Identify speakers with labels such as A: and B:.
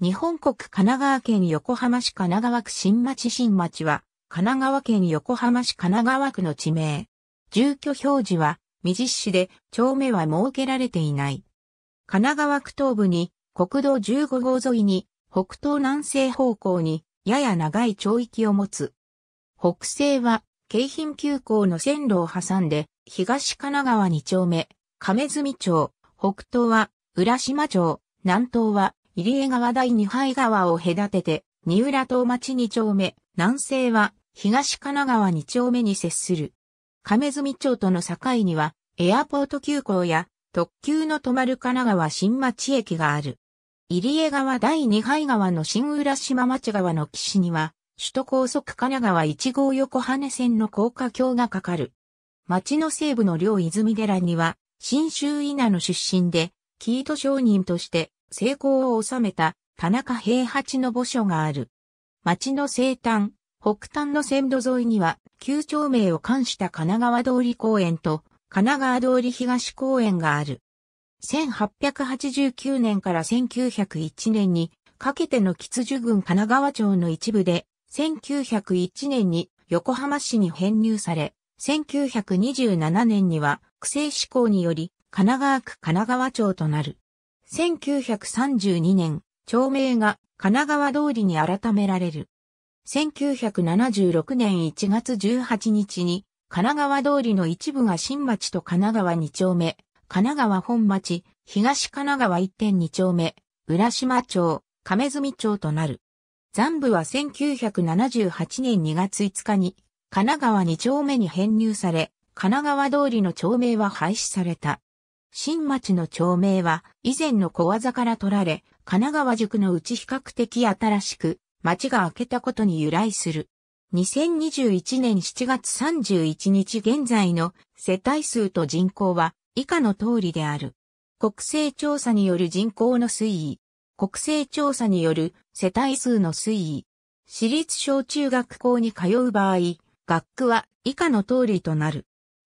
A: 日本国神奈川県横浜市神奈川区新町新町は、神奈川県横浜市神奈川区の地名。住居表示は、未実施で、町名は設けられていない。神奈川区東部に、国道15号沿いに、北東南西方向に、やや長い町域を持つ。北西は、京浜急行の線路を挟んで、東神奈川2丁目、亀住町、北東は、浦島町、南東は、入江川第二杯川を隔てて、三浦東町二丁目、南西は東神奈川二丁目に接する。亀住町との境には、エアポート急行や特急の止まる神奈川新町駅がある。入江川第二杯川の新浦島町川の岸には、首都高速神奈川1号横羽線の高架橋がかかる。町の西部の両泉寺には、新州稲の出身で、キート商人として、成功を収めた田中平八の墓所がある。町の西端、北端の線路沿いには、旧町名を冠した神奈川通り公園と、神奈川通り東公園がある。1889年から1901年にかけての吉樹郡神奈川町の一部で、1901年に横浜市に編入され、1927年には区政施行により神奈川区神奈川町となる。1932年、町名が神奈川通りに改められる。1976年1月18日に、神奈川通りの一部が新町と神奈川2丁目、神奈川本町、東神奈川一点2丁目、浦島町、亀住町となる。残部は1978年2月5日に、神奈川2丁目に編入され、神奈川通りの町名は廃止された。新町の町名は以前の小技から取られ、神奈川塾のうち比較的新しく、町が開けたことに由来する。2021年7月31日現在の世帯数と人口は以下の通りである。国勢調査による人口の推移。国勢調査による世帯数の推移。私立小中学校に通う場合、学区は以下の通りとなる。